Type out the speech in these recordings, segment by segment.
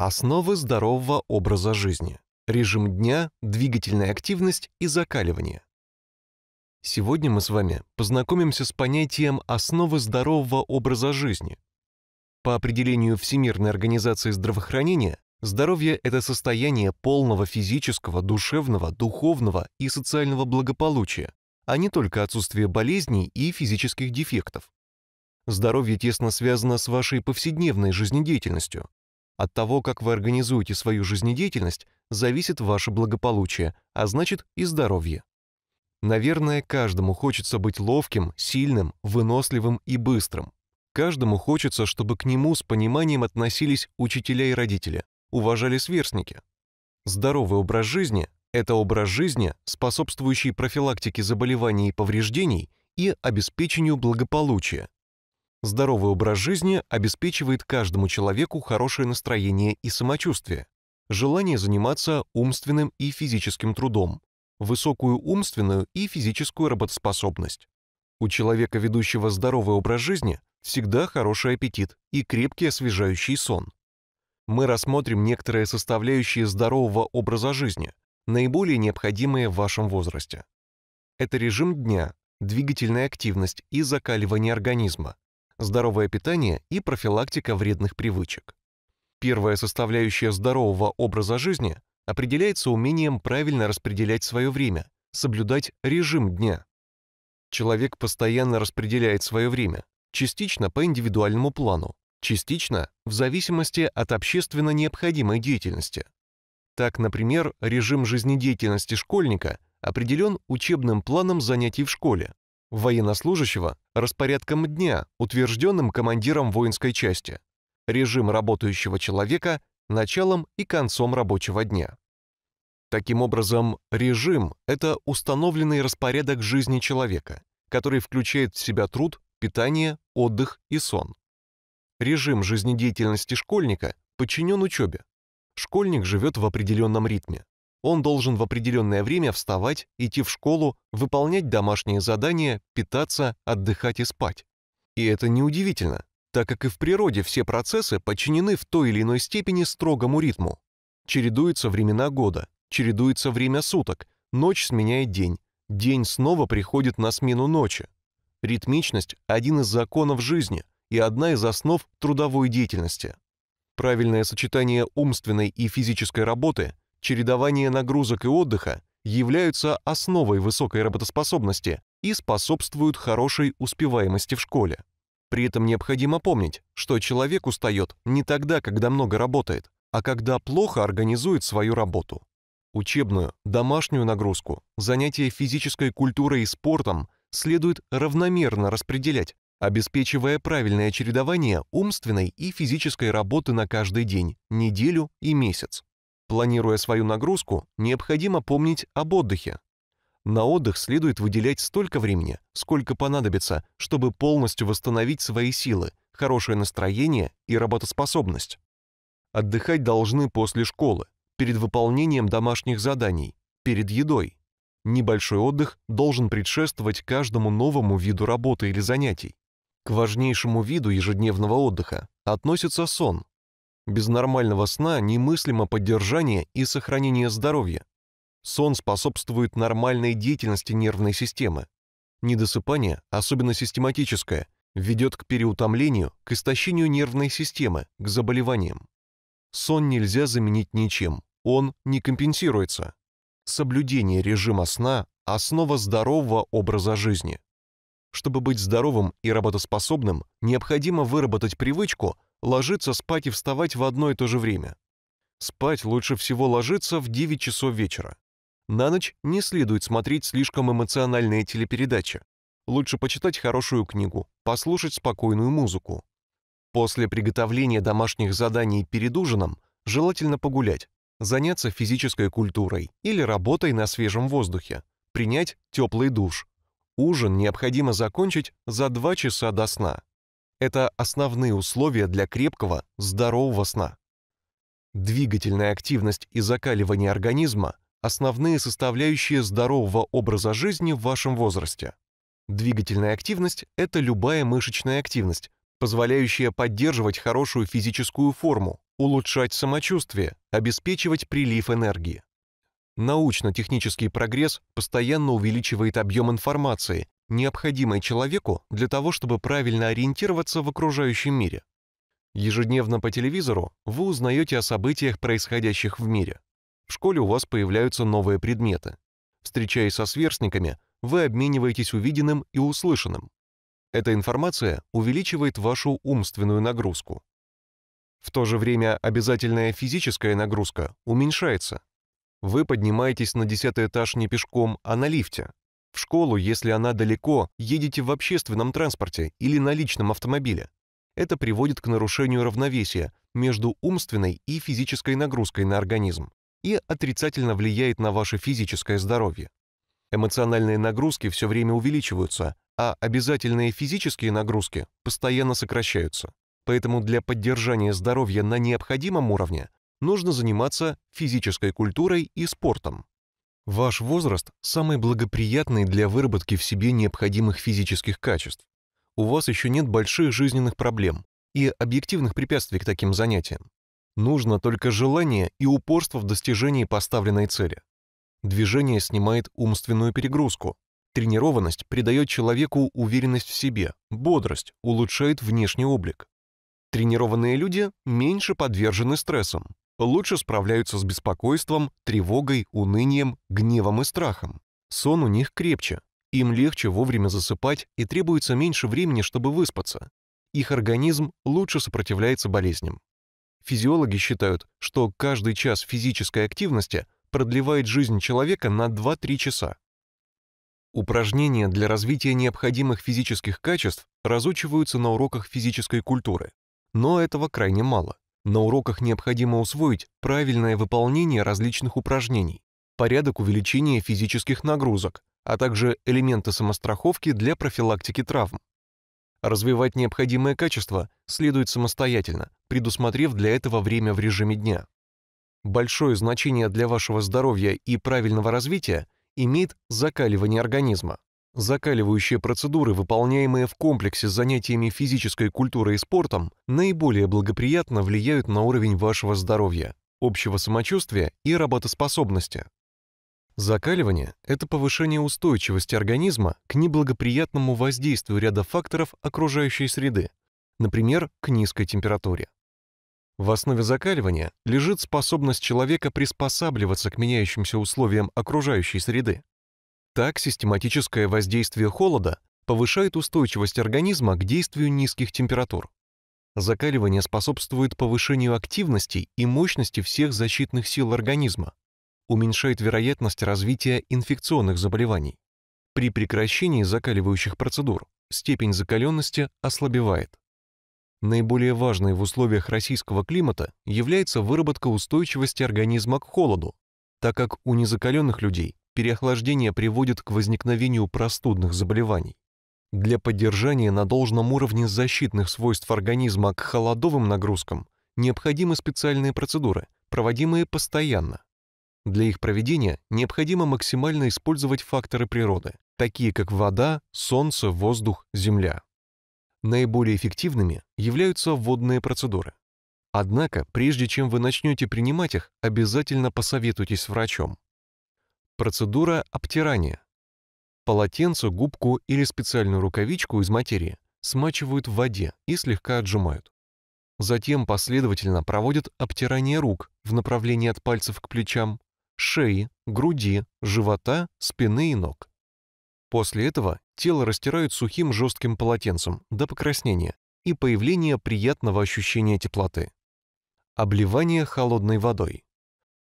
Основы здорового образа жизни. Режим дня, двигательная активность и закаливание. Сегодня мы с вами познакомимся с понятием «основы здорового образа жизни». По определению Всемирной организации здравоохранения, здоровье – это состояние полного физического, душевного, духовного и социального благополучия, а не только отсутствие болезней и физических дефектов. Здоровье тесно связано с вашей повседневной жизнедеятельностью, от того, как вы организуете свою жизнедеятельность, зависит ваше благополучие, а значит и здоровье. Наверное, каждому хочется быть ловким, сильным, выносливым и быстрым. Каждому хочется, чтобы к нему с пониманием относились учителя и родители, уважали сверстники. Здоровый образ жизни – это образ жизни, способствующий профилактике заболеваний и повреждений и обеспечению благополучия, Здоровый образ жизни обеспечивает каждому человеку хорошее настроение и самочувствие, желание заниматься умственным и физическим трудом, высокую умственную и физическую работоспособность. У человека, ведущего здоровый образ жизни, всегда хороший аппетит и крепкий освежающий сон. Мы рассмотрим некоторые составляющие здорового образа жизни, наиболее необходимые в вашем возрасте. Это режим дня, двигательная активность и закаливание организма, здоровое питание и профилактика вредных привычек. Первая составляющая здорового образа жизни определяется умением правильно распределять свое время, соблюдать режим дня. Человек постоянно распределяет свое время, частично по индивидуальному плану, частично в зависимости от общественно необходимой деятельности. Так, например, режим жизнедеятельности школьника определен учебным планом занятий в школе, военнослужащего распорядком дня, утвержденным командиром воинской части, режим работающего человека началом и концом рабочего дня. Таким образом, режим – это установленный распорядок жизни человека, который включает в себя труд, питание, отдых и сон. Режим жизнедеятельности школьника подчинен учебе. Школьник живет в определенном ритме. Он должен в определенное время вставать, идти в школу, выполнять домашние задания, питаться, отдыхать и спать. И это неудивительно, так как и в природе все процессы подчинены в той или иной степени строгому ритму. Чередуются времена года, чередуется время суток, ночь сменяет день, день снова приходит на смену ночи. Ритмичность – один из законов жизни и одна из основ трудовой деятельности. Правильное сочетание умственной и физической работы Чередование нагрузок и отдыха являются основой высокой работоспособности и способствуют хорошей успеваемости в школе. При этом необходимо помнить, что человек устает не тогда, когда много работает, а когда плохо организует свою работу. Учебную, домашнюю нагрузку, занятия физической культурой и спортом следует равномерно распределять, обеспечивая правильное чередование умственной и физической работы на каждый день, неделю и месяц. Планируя свою нагрузку, необходимо помнить об отдыхе. На отдых следует выделять столько времени, сколько понадобится, чтобы полностью восстановить свои силы, хорошее настроение и работоспособность. Отдыхать должны после школы, перед выполнением домашних заданий, перед едой. Небольшой отдых должен предшествовать каждому новому виду работы или занятий. К важнейшему виду ежедневного отдыха относится сон, без нормального сна немыслимо поддержание и сохранение здоровья. Сон способствует нормальной деятельности нервной системы. Недосыпание, особенно систематическое, ведет к переутомлению, к истощению нервной системы, к заболеваниям. Сон нельзя заменить ничем, он не компенсируется. Соблюдение режима сна – основа здорового образа жизни. Чтобы быть здоровым и работоспособным, необходимо выработать привычку – ложиться спать и вставать в одно и то же время. Спать лучше всего ложиться в 9 часов вечера. На ночь не следует смотреть слишком эмоциональные телепередачи. Лучше почитать хорошую книгу, послушать спокойную музыку. После приготовления домашних заданий перед ужином желательно погулять, заняться физической культурой или работой на свежем воздухе, принять теплый душ. Ужин необходимо закончить за 2 часа до сна это основные условия для крепкого, здорового сна. Двигательная активность и закаливание организма – основные составляющие здорового образа жизни в вашем возрасте. Двигательная активность – это любая мышечная активность, позволяющая поддерживать хорошую физическую форму, улучшать самочувствие, обеспечивать прилив энергии. Научно-технический прогресс постоянно увеличивает объем информации, необходимой человеку для того, чтобы правильно ориентироваться в окружающем мире. Ежедневно по телевизору вы узнаете о событиях, происходящих в мире. В школе у вас появляются новые предметы. Встречаясь со сверстниками, вы обмениваетесь увиденным и услышанным. Эта информация увеличивает вашу умственную нагрузку. В то же время обязательная физическая нагрузка уменьшается. Вы поднимаетесь на 10 этаж не пешком, а на лифте. В школу, если она далеко, едете в общественном транспорте или на личном автомобиле. Это приводит к нарушению равновесия между умственной и физической нагрузкой на организм и отрицательно влияет на ваше физическое здоровье. Эмоциональные нагрузки все время увеличиваются, а обязательные физические нагрузки постоянно сокращаются. Поэтому для поддержания здоровья на необходимом уровне нужно заниматься физической культурой и спортом. Ваш возраст самый благоприятный для выработки в себе необходимых физических качеств. У вас еще нет больших жизненных проблем и объективных препятствий к таким занятиям. Нужно только желание и упорство в достижении поставленной цели. Движение снимает умственную перегрузку. Тренированность придает человеку уверенность в себе, бодрость, улучшает внешний облик. Тренированные люди меньше подвержены стрессам, лучше справляются с беспокойством, тревогой, унынием, гневом и страхом. Сон у них крепче, им легче вовремя засыпать и требуется меньше времени, чтобы выспаться. Их организм лучше сопротивляется болезням. Физиологи считают, что каждый час физической активности продлевает жизнь человека на 2-3 часа. Упражнения для развития необходимых физических качеств разучиваются на уроках физической культуры, но этого крайне мало. На уроках необходимо усвоить правильное выполнение различных упражнений, порядок увеличения физических нагрузок, а также элементы самостраховки для профилактики травм. Развивать необходимые качества следует самостоятельно, предусмотрев для этого время в режиме дня. Большое значение для вашего здоровья и правильного развития имеет закаливание организма. Закаливающие процедуры, выполняемые в комплексе с занятиями физической культурой и спортом, наиболее благоприятно влияют на уровень вашего здоровья, общего самочувствия и работоспособности. Закаливание – это повышение устойчивости организма к неблагоприятному воздействию ряда факторов окружающей среды, например, к низкой температуре. В основе закаливания лежит способность человека приспосабливаться к меняющимся условиям окружающей среды, так, систематическое воздействие холода повышает устойчивость организма к действию низких температур. Закаливание способствует повышению активности и мощности всех защитных сил организма, уменьшает вероятность развития инфекционных заболеваний. При прекращении закаливающих процедур степень закаленности ослабевает. Наиболее важной в условиях российского климата является выработка устойчивости организма к холоду, так как у незакаленных людей переохлаждение приводит к возникновению простудных заболеваний. Для поддержания на должном уровне защитных свойств организма к холодовым нагрузкам необходимы специальные процедуры, проводимые постоянно. Для их проведения необходимо максимально использовать факторы природы, такие как вода, солнце, воздух, земля. Наиболее эффективными являются водные процедуры. Однако, прежде чем вы начнете принимать их, обязательно посоветуйтесь с врачом. Процедура обтирания. Полотенце, губку или специальную рукавичку из материи смачивают в воде и слегка отжимают. Затем последовательно проводят обтирание рук в направлении от пальцев к плечам, шеи, груди, живота, спины и ног. После этого тело растирают сухим жестким полотенцем до покраснения и появления приятного ощущения теплоты. Обливание холодной водой.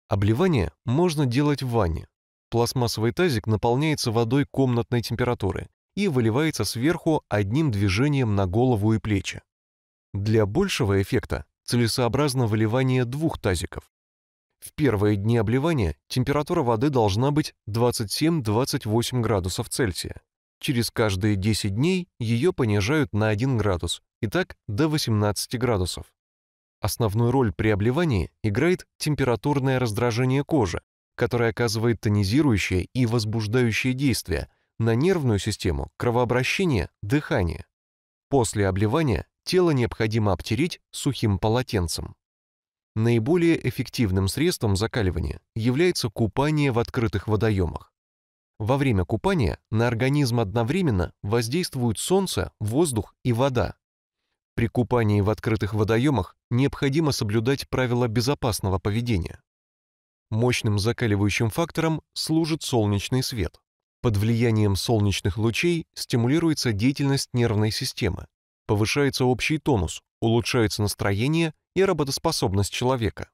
Обливание можно делать в ванне, Пластмассовый тазик наполняется водой комнатной температуры и выливается сверху одним движением на голову и плечи. Для большего эффекта целесообразно выливание двух тазиков. В первые дни обливания температура воды должна быть 27-28 градусов Цельсия. Через каждые 10 дней ее понижают на 1 градус, и так до 18 градусов. Основную роль при обливании играет температурное раздражение кожи, который оказывает тонизирующее и возбуждающее действие на нервную систему, кровообращение, дыхание. После обливания тело необходимо обтереть сухим полотенцем. Наиболее эффективным средством закаливания является купание в открытых водоемах. Во время купания на организм одновременно воздействуют солнце, воздух и вода. При купании в открытых водоемах необходимо соблюдать правила безопасного поведения. Мощным закаливающим фактором служит солнечный свет. Под влиянием солнечных лучей стимулируется деятельность нервной системы, повышается общий тонус, улучшается настроение и работоспособность человека.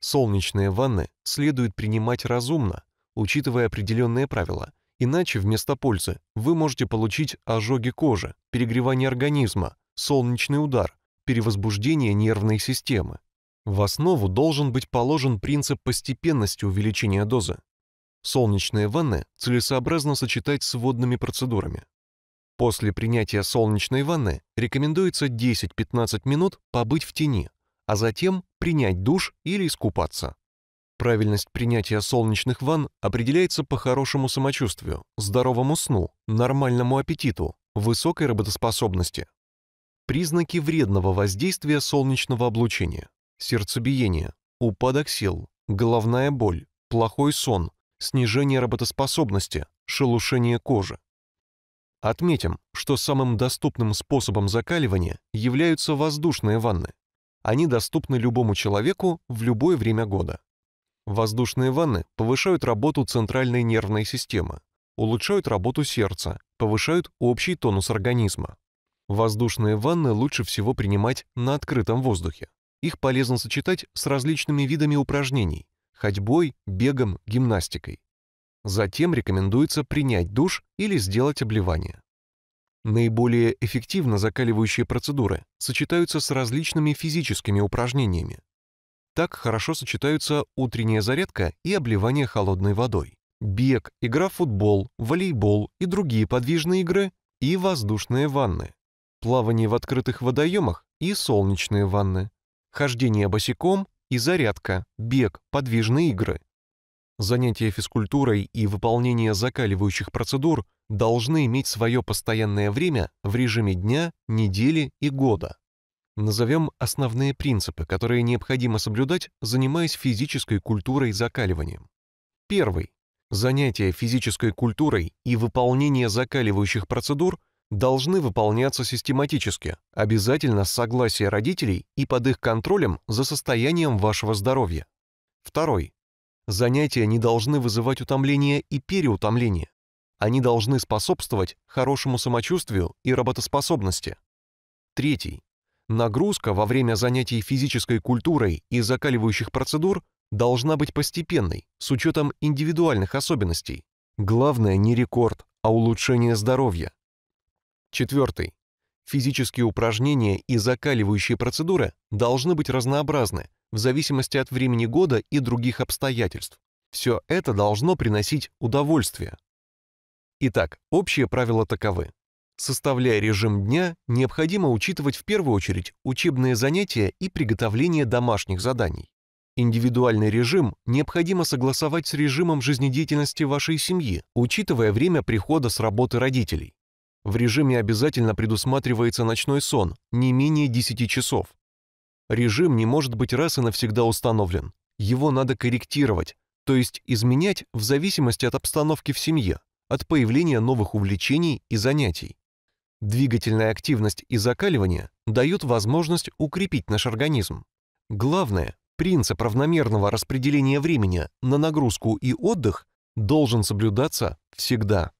Солнечные ванны следует принимать разумно, учитывая определенные правила, иначе вместо пользы вы можете получить ожоги кожи, перегревание организма, солнечный удар, перевозбуждение нервной системы. В основу должен быть положен принцип постепенности увеличения дозы. Солнечные ванны целесообразно сочетать с водными процедурами. После принятия солнечной ванны рекомендуется 10-15 минут побыть в тени, а затем принять душ или искупаться. Правильность принятия солнечных ванн определяется по хорошему самочувствию, здоровому сну, нормальному аппетиту, высокой работоспособности. Признаки вредного воздействия солнечного облучения сердцебиение, упадок сил, головная боль, плохой сон, снижение работоспособности, шелушение кожи. Отметим, что самым доступным способом закаливания являются воздушные ванны. Они доступны любому человеку в любое время года. Воздушные ванны повышают работу центральной нервной системы, улучшают работу сердца, повышают общий тонус организма. Воздушные ванны лучше всего принимать на открытом воздухе. Их полезно сочетать с различными видами упражнений – ходьбой, бегом, гимнастикой. Затем рекомендуется принять душ или сделать обливание. Наиболее эффективно закаливающие процедуры сочетаются с различными физическими упражнениями. Так хорошо сочетаются утренняя зарядка и обливание холодной водой, бег, игра в футбол, волейбол и другие подвижные игры и воздушные ванны, плавание в открытых водоемах и солнечные ванны, хождение босиком и зарядка, бег, подвижные игры. Занятия физкультурой и выполнение закаливающих процедур должны иметь свое постоянное время в режиме дня, недели и года. Назовем основные принципы, которые необходимо соблюдать, занимаясь физической культурой и закаливанием. Первый. Занятия физической культурой и выполнение закаливающих процедур – должны выполняться систематически, обязательно с согласия родителей и под их контролем за состоянием вашего здоровья. Второй. Занятия не должны вызывать утомление и переутомление. Они должны способствовать хорошему самочувствию и работоспособности. Третий. Нагрузка во время занятий физической культурой и закаливающих процедур должна быть постепенной, с учетом индивидуальных особенностей. Главное не рекорд, а улучшение здоровья. Четвертый. Физические упражнения и закаливающие процедуры должны быть разнообразны в зависимости от времени года и других обстоятельств. Все это должно приносить удовольствие. Итак, общие правила таковы. Составляя режим дня, необходимо учитывать в первую очередь учебные занятия и приготовление домашних заданий. Индивидуальный режим необходимо согласовать с режимом жизнедеятельности вашей семьи, учитывая время прихода с работы родителей. В режиме обязательно предусматривается ночной сон, не менее 10 часов. Режим не может быть раз и навсегда установлен. Его надо корректировать, то есть изменять в зависимости от обстановки в семье, от появления новых увлечений и занятий. Двигательная активность и закаливание дают возможность укрепить наш организм. Главное, принцип равномерного распределения времени на нагрузку и отдых должен соблюдаться всегда.